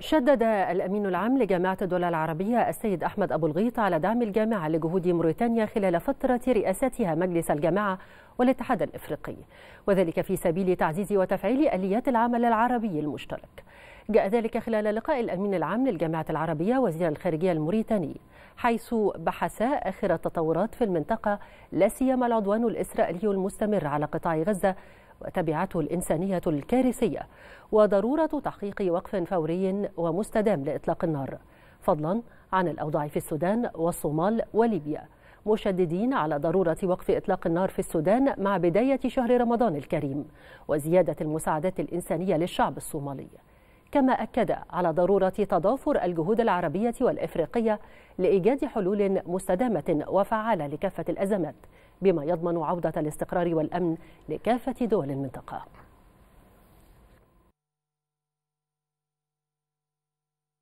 شدد الأمين العام لجامعة الدول العربية السيد أحمد أبو الغيط على دعم الجامعة لجهود موريتانيا خلال فترة رئاستها مجلس الجامعة والاتحاد الإفريقي وذلك في سبيل تعزيز وتفعيل آليات العمل العربي المشترك جاء ذلك خلال لقاء الأمين العام للجامعة العربية وزير الخارجية الموريتاني حيث بحثا آخر التطورات في المنطقة لا سيما العدوان الإسرائيلي المستمر على قطاع غزة وتبعته الإنسانية الكارثية وضرورة تحقيق وقف فوري ومستدام لإطلاق النار فضلا عن الأوضاع في السودان والصومال وليبيا مشددين على ضرورة وقف إطلاق النار في السودان مع بداية شهر رمضان الكريم وزيادة المساعدات الإنسانية للشعب الصومالي كما أكد على ضرورة تضافر الجهود العربية والإفريقية لإيجاد حلول مستدامة وفعالة لكافة الأزمات بما يضمن عودة الاستقرار والأمن لكافة دول المنطقة